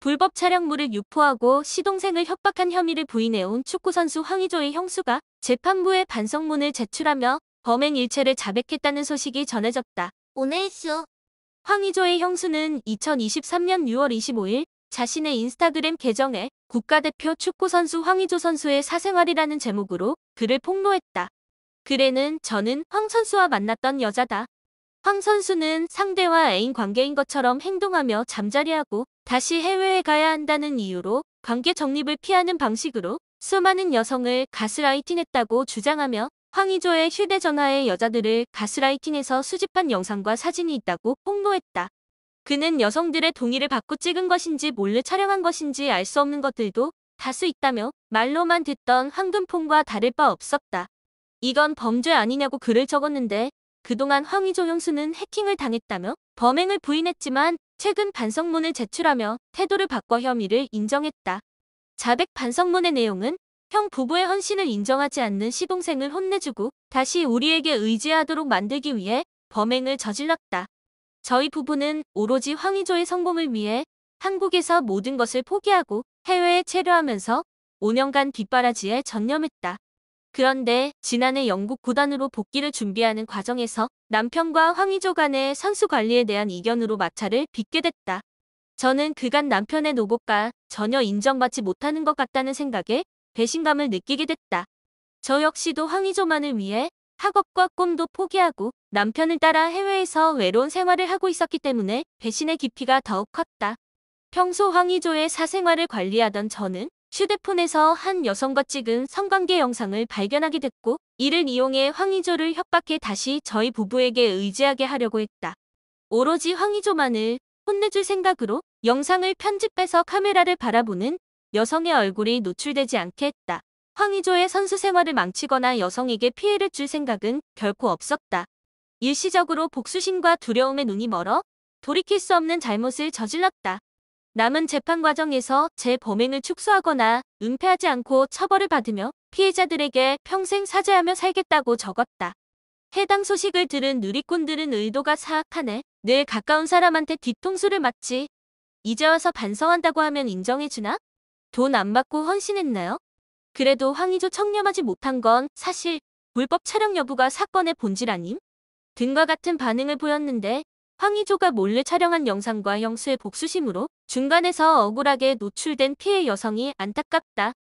불법 촬영물을 유포하고 시동생을 협박한 혐의를 부인해온 축구선수 황희조의 형수가 재판부에 반성문을 제출하며 범행 일체를 자백했다는 소식이 전해졌다. 오네이쇼. 황희조의 형수는 2023년 6월 25일 자신의 인스타그램 계정에 국가대표 축구선수 황희조 선수의 사생활이라는 제목으로 글을 폭로했다. 글에는 저는 황 선수와 만났던 여자다. 황 선수는 상대와 애인 관계인 것처럼 행동하며 잠자리하고 다시 해외에 가야 한다는 이유로 관계 정립을 피하는 방식으로 수많은 여성을 가스라이팅했다고 주장하며 황의조의 휴대전화에 여자들을 가스라이팅해서 수집한 영상과 사진이 있다고 폭로했다. 그는 여성들의 동의를 받고 찍은 것인지 몰래 촬영한 것인지 알 수 없는 것들도 다수 있다며 말로만 듣던 황금폰과 다를 바 없었다. 이건 범죄 아니냐고 글을 적었는데 그동안 황의조 형수는 해킹을 당했다며 범행을 부인했지만 최근 반성문을 제출하며 태도를 바꿔 혐의를 인정했다. 자백 반성문의 내용은 형 부부의 헌신을 인정하지 않는 시동생을 혼내주고 다시 우리에게 의지하도록 만들기 위해 범행을 저질렀다. 저희 부부는 오로지 황의조의 성공을 위해 한국에서 모든 것을 포기하고 해외에 체류하면서 5년간 뒷바라지에 전념했다. 그런데 지난해 영국 구단으로 복귀를 준비하는 과정에서 남편과 황의조 간의 선수 관리에 대한 이견으로 마찰을 빚게 됐다. 저는 그간 남편의 노고가 전혀 인정받지 못하는 것 같다는 생각에 배신감을 느끼게 됐다. 저 역시도 황의조만을 위해 학업과 꿈도 포기하고 남편을 따라 해외에서 외로운 생활을 하고 있었기 때문에 배신의 깊이가 더욱 컸다. 평소 황의조의 사생활을 관리하던 저는 휴대폰에서 한 여성과 찍은 성관계 영상을 발견하게 됐고 이를 이용해 황희조를 협박해 다시 저희 부부에게 의지하게 하려고 했다. 오로지 황희조만을 혼내줄 생각으로 영상을 편집해서 카메라를 바라보는 여성의 얼굴이 노출되지 않게 했다. 황희조의 선수 생활을 망치거나 여성에게 피해를 줄 생각은 결코 없었다. 일시적으로 복수심과 두려움의 눈이 멀어 돌이킬 수 없는 잘못을 저질렀다. 남은 재판 과정에서 제 범행을 축소하거나 은폐하지 않고 처벌을 받으며 피해자들에게 평생 사죄하며 살겠다고 적었다. 해당 소식을 들은 누리꾼들은 의도가 사악하네. 늘 가까운 사람한테 뒤통수를 맞지. 이제 와서 반성한다고 하면 인정해주나? 돈 안 받고 헌신했나요? 그래도 황의조 청렴하지 못한 건 사실 불법 촬영 여부가 사건의 본질 아님? 등과 같은 반응을 보였는데 황희조가 몰래 촬영한 영상과 영수의 복수심으로 중간에서 억울하게 노출된 피해 여성이 안타깝다